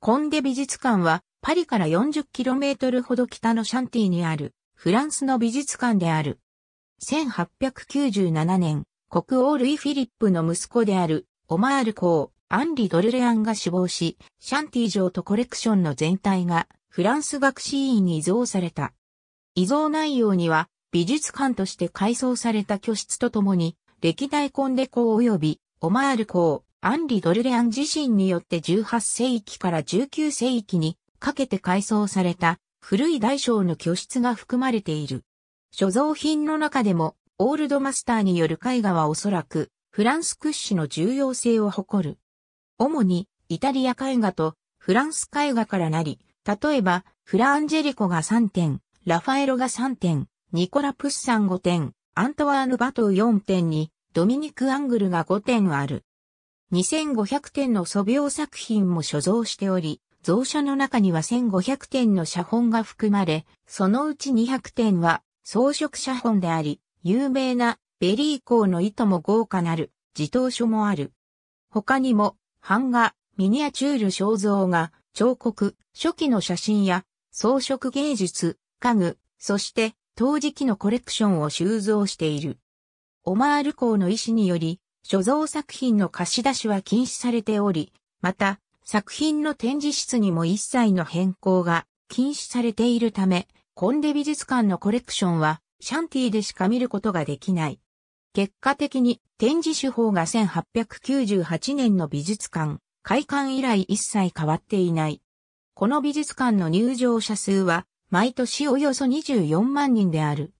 コンデ美術館はパリから 40km ほど北のシャンティにあるフランスの美術館である。1897年、国王ルイ・フィリップの息子であるオマール公、アンリ・ドルレアンが死亡し、シャンティ城とコレクションの全体がフランス学士院に移贈された。移贈内容には美術館として改装された居室とともに歴代コンデ公及びオマール公、アンリ・ドルレアン自身によって18世紀から19世紀にかけて改装された古い大小の居室が含まれている。所蔵品の中でもオールドマスターによる絵画はおそらくフランス屈指の重要性を誇る。主にイタリア絵画とフランス絵画からなり、例えばフラ・アンジェリコが3点、ラファエロが3点、ニコラ・プッサン5点、アントワーヌ・バトウ4点に、ドミニク・アングルが5点ある。2500点の素描作品も所蔵しており、蔵書の中には1500点の写本が含まれ、そのうち200点は装飾写本であり、有名なベリー校の糸も豪華なる自頭書もある。他にも版画、ミニアチュール肖像画、彫刻、初期の写真や装飾芸術、家具、そして陶磁器のコレクションを収蔵している。オマール校の医師により、所蔵作品の貸し出しは禁止されており、また、作品の展示室にも一切の変更が禁止されているため、コンデ美術館のコレクションはシャンティでしか見ることができない。結果的に展示手法が1898年の美術館、開館以来一切変わっていない。この美術館の入場者数は毎年およそ24万人である。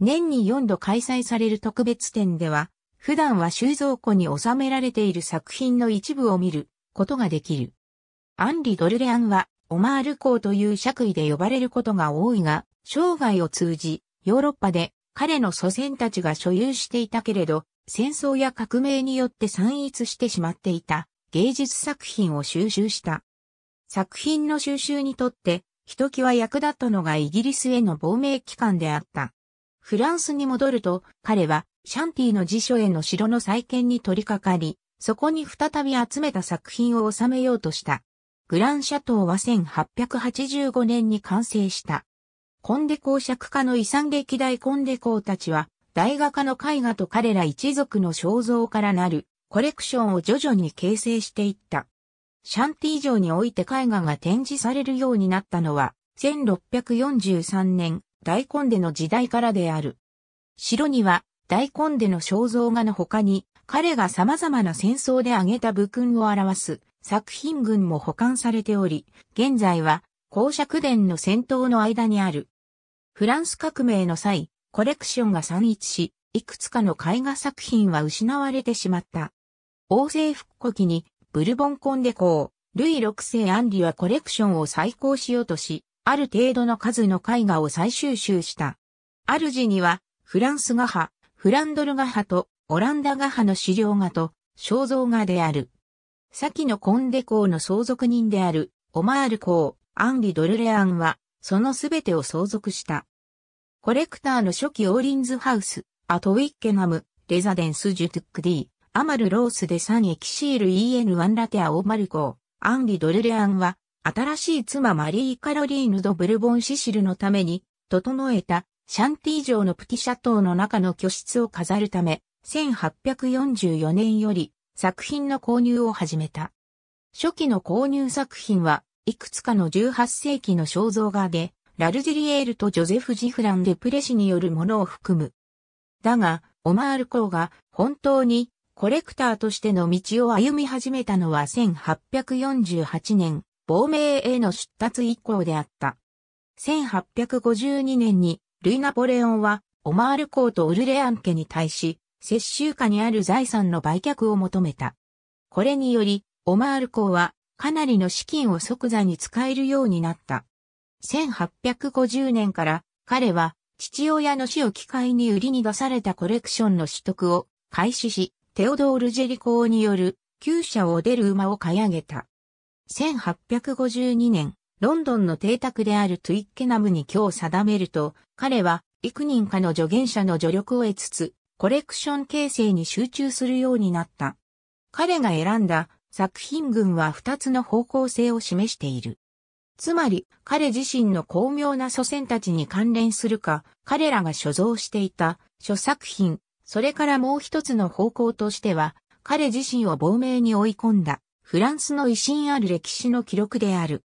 年に4度開催される特別展では、普段は収蔵庫に収められている作品の一部を見ることができる。アンリ・ドルレアンは、オマール公という爵位で呼ばれることが多いが、生涯を通じ、ヨーロッパで彼の祖先たちが所有していたけれど、戦争や革命によって散逸してしまっていた芸術作品を収集した。作品の収集にとって、ひときわ役立ったのがイギリスへの亡命期間であった。フランスに戻ると、彼はシャンティの辞書への城の再建に取り掛かり、そこに再び集めた作品を収めようとした。グランシャトーは1885年に完成した。コンデ公爵家の遺産歴代コンデ公たちは、大画家の絵画と彼ら一族の肖像からなるコレクションを徐々に形成していった。シャンティ城において絵画が展示されるようになったのは、1643年、大コンデの時代からである。城には、大根での肖像画の他に、彼が様々な戦争で挙げた武勲を表す作品群も保管されており、現在は公爵殿の戦闘の間にある。フランス革命の際、コレクションが散逸し、いくつかの絵画作品は失われてしまった。王政復古期にブルボンコンデ公、ルイ6世アンリはコレクションを再興しようとし、ある程度の数の絵画を再収集した。主には、フランス画派、フランドルガ派とオランダガ派の資料画と肖像画である。先のコンデ公の相続人であるオマール公、アンリ・ドルレアンは、そのすべてを相続した。コレクターの初期オーリンズハウス、アトウィッケナム、レザデンス・ジュトゥック・ディ、アマル・ロースで3エキシール e n ン・ラテア・オマルコー、アンリ・ドルレアンは、新しい妻マリー・カロリーヌ・ド・ブルボン・シシルのために、整えたシャンティ城のプティシャ島の中の居室を飾るため、1844年より作品の購入を始めた。初期の購入作品は、いくつかの18世紀の肖像画で、ラルジリエールとジョゼフ・ジフラン・デプレシによるものを含む。だが、オマール・コーが本当にコレクターとしての道を歩み始めたのは1848年、亡命への出立以降であった。1852年にルイ・ナポレオンは、オマール公とオルレアン家に対し、接収下にある財産の売却を求めた。これにより、オマール公は、かなりの資金を即座に使えるようになった。1850年から彼は父親の死を機会に売りに出されたコレクションの取得を開始し、テオドール・ジェリコーによる厩舎を出る馬を買い上げた。1852年、ロンドンの邸宅であるトゥイッケナムに今日定めると、彼は幾人かの助言者の助力を得つつ、コレクション形成に集中するようになった。彼が選んだ作品群は二つの方向性を示している。つまり、彼自身の巧妙な祖先たちに関連するか、彼らが所蔵していた諸作品、それからもう一つの方向としては、彼自身を亡命に追い込んだ、フランスの威信ある歴史の記録である。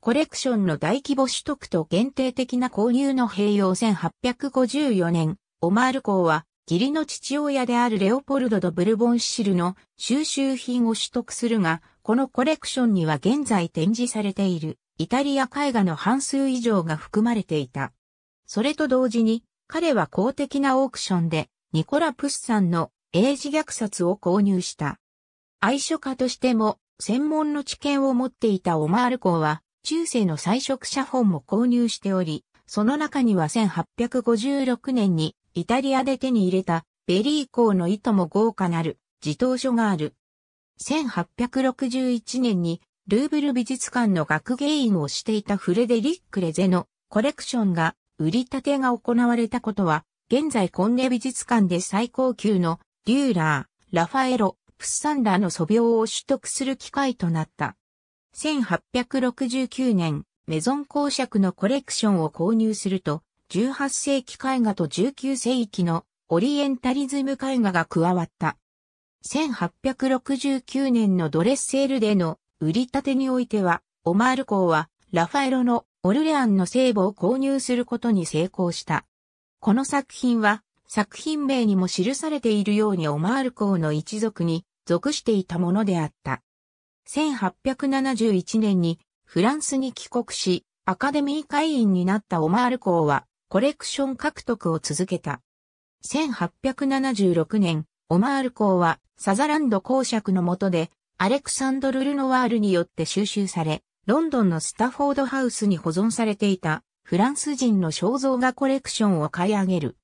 コレクションの大規模取得と限定的な購入の併用1854年、オマール公は、義理の父親であるレオポルド・ド・ブルボン・シルの収集品を取得するが、このコレクションには現在展示されているイタリア絵画の半数以上が含まれていた。それと同時に、彼は公的なオークションでニコラ・プスさんの英字虐殺を購入した。愛書家としても専門の知見を持っていたオマール公は、中世の彩色写本も購入しており、その中には1856年にイタリアで手に入れたベリー校の糸も豪華なる自頭書がある。1861年にルーブル美術館の学芸員をしていたフレデリック・レゼのコレクションが売り立てが行われたことは、現在コンネ美術館で最高級のデューラー、ラファエロ、プッサンラの素描を取得する機会となった。1869年、メゾン公爵のコレクションを購入すると、18世紀絵画と19世紀のオリエンタリズム絵画が加わった。1869年のドレッセールでの売り立てにおいては、オマール公はラファエロのオルレアンの聖母を購入することに成功した。この作品は作品名にも記されているようにオマール公の一族に属していたものであった。1871年にフランスに帰国し、アカデミー会員になったオマール校は、コレクション獲得を続けた。1876年、オマール校はサザランド公爵の下で、アレクサンドル・ルノワールによって収集され、ロンドンのスタフォードハウスに保存されていたフランス人の肖像画コレクションを買い上げる。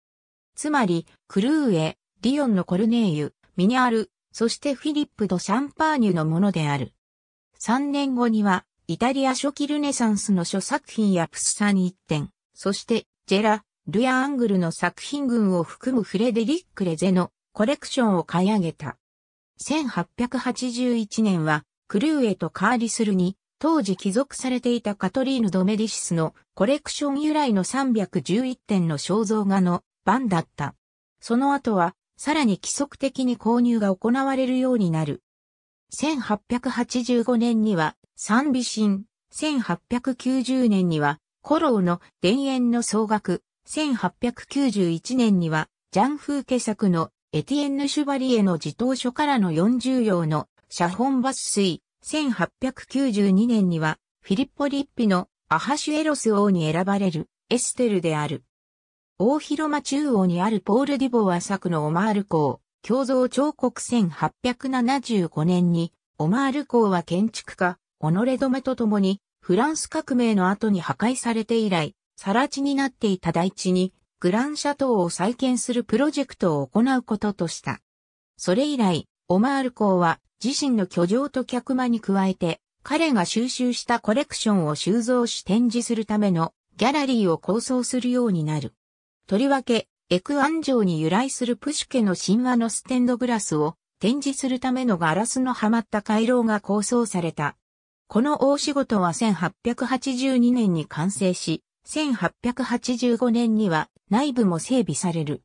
つまり、クルーエ、リオンのコルネーユ、ミニアル、そしてフィリップ・ド・シャンパーニュのものである。3年後には、イタリア初期ルネサンスの諸作品やプスサに一点、そして、ジェラ、ルア・アングルの作品群を含むフレデリック・レゼのコレクションを買い上げた。1881年は、クルーエとカーリスルに、当時帰属されていたカトリーヌ・ドメディシスのコレクション由来の311点の肖像画の番だった。その後は、さらに規則的に購入が行われるようになる。1885年には三美神、1890年にはコロの田園の総額、1891年にはジャン風家作のエティエンヌ・シュバリエの自頭書からの40用の写本抜粋、1892年にはフィリッポ・リッピのアハシュエロス王に選ばれるエステルである。大広間中央にあるポール・ディボワ作のオマール港、共造彫刻1875年に、オマール港は建築家、オノレ・と共に、フランス革命の後に破壊されて以来、更地になっていた大地に、グランシャトーを再建するプロジェクトを行うこととした。それ以来、オマール港は自身の居城と客間に加えて、彼が収集したコレクションを収蔵し展示するためのギャラリーを構想するようになる。とりわけ、エクアン城に由来するプシュケの神話のステンドグラスを展示するためのガラスのはまった回廊が構想された。この大仕事は1882年に完成し、1885年には内部も整備される。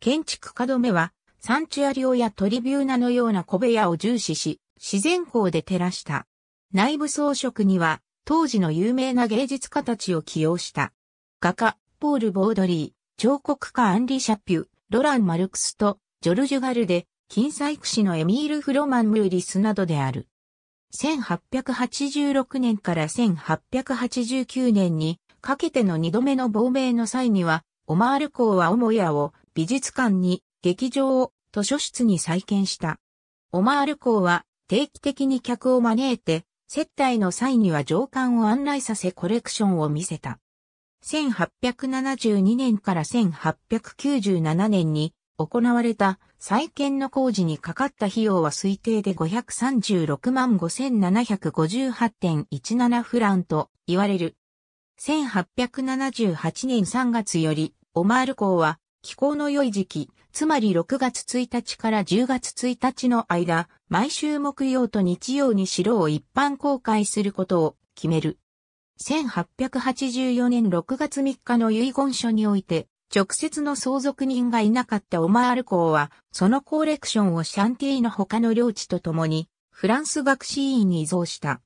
建築家止めは、サンチュアリオやトリビューナのような小部屋を重視し、自然光で照らした。内部装飾には、当時の有名な芸術家たちを起用した。画家、ポール・ボードリー。彫刻家アンリ・シャピュ、ロラン・マルクスとジョルジュ・ガルデ、金細工師のエミール・フロマン・ムーリスなどである。1886年から1889年にかけての二度目の亡命の際には、オマール公は母屋を美術館に、劇場を図書室に再建した。オマール公は定期的に客を招いて、接待の際には上官を案内させコレクションを見せた。1872年から1897年に行われた再建の工事にかかった費用は推定で536万5758.17フランと言われる。1878年3月よりオマール港は気候の良い時期、つまり6月1日から10月1日の間、毎週木曜と日曜に城を一般公開することを決める。1884年6月3日の遺言書において、直接の相続人がいなかったオマール公は、そのコレクションをシャンティーの他の領地と共に、フランス学士院に移送した。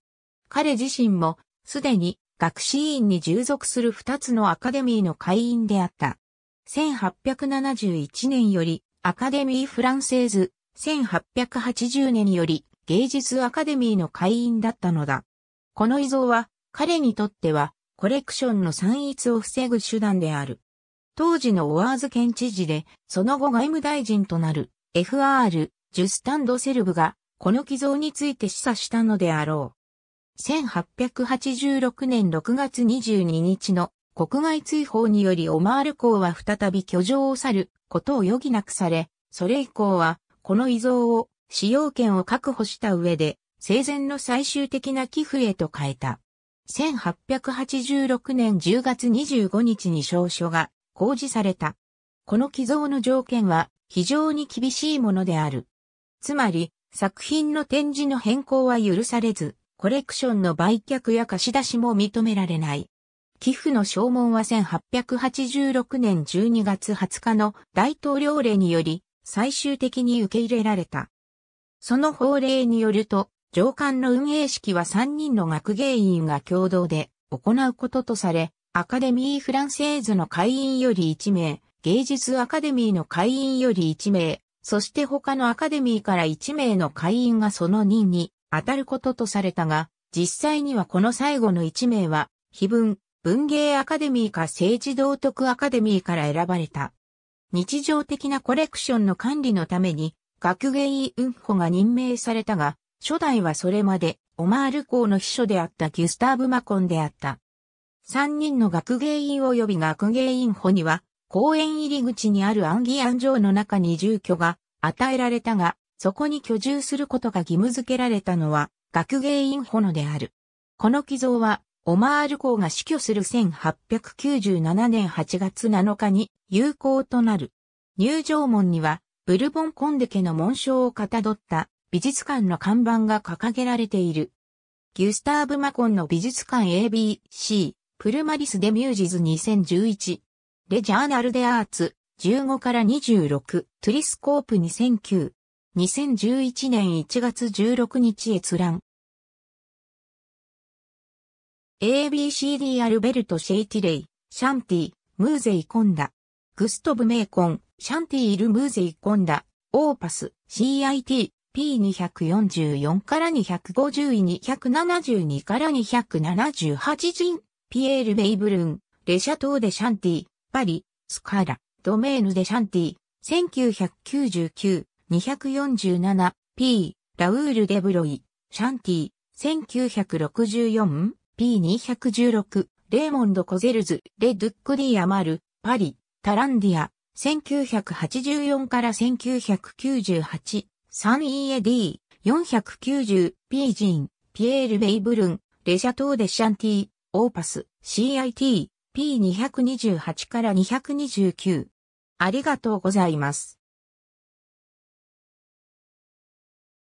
彼自身も、すでに学士院に従属する二つのアカデミーの会員であった。1871年より、アカデミー・フランセーズ、1880年より、芸術アカデミーの会員だったのだ。この遺贈は、彼にとっては、コレクションの散逸を防ぐ手段である。当時のオワーズ県知事で、その後外務大臣となる FR、ジュスタンド・セルブが、この寄贈について示唆したのであろう。1886年6月22日の国外追放によりオマール港は再び居城を去ることを余儀なくされ、それ以降は、この遺贈を使用権を確保した上で、生前の最終的な寄付へと変えた。1886年10月25日に証書が公示された。この寄贈の条件は非常に厳しいものである。つまり、作品の展示の変更は許されず、コレクションの売却や貸し出しも認められない。寄付の証文は1886年12月20日の大統領令により最終的に受け入れられた。その法令によると、上官の運営式は3人の学芸員が共同で行うこととされ、アカデミー・フランセーズの会員より1名、芸術アカデミーの会員より1名、そして他のアカデミーから1名の会員がその任に当たることとされたが、実際にはこの最後の1名は、非文、文芸アカデミーか政治道徳アカデミーから選ばれた。日常的なコレクションの管理のために、学芸員こが任命されたが、初代はそれまでオマール公の秘書であったギュスターブ・マコンであった。三人の学芸員及び学芸員補には、公園入り口にあるアンギアン城の中に住居が与えられたが、そこに居住することが義務付けられたのは、学芸員補のである。この寄贈は、オマール公が死去する1897年8月7日に有効となる。入場門には、ブルボンコンデ家の紋章をかたどった美術館の看板が掲げられている。ギュスターブ・マコンの美術館 ABC、プルマリス・デ・ミュージズ2011、レジャーナル・デ・アーツ、15から26、トゥリスコープ2009、2011年1月16日閲覧。ABCD アルベルト・シェイティレイ、シャンティ、ムーゼイ・コンダ、グストブ・メイコン、シャンティ・イル・ムーゼイ・コンダ、オーパス、CIT、P244 から250位272から278人、ピエール・ベイブルン、レシャトー・デ・シャンティ、パリ、スカラ、ドメーヌ・デ・シャンティ、1999、247、P、ラウール・デ・ブロイ、シャンティ、1964、P216、レーモンド・コゼルズ、レ・ドゥック・ディ・アマル、パリ、タランディア、1984から1998、3EAD、490、ピージン、ピエール・ベイブルン、レシャトー・デ・シャンティ、オーパス、CIT、P228 から229。ありがとうございます。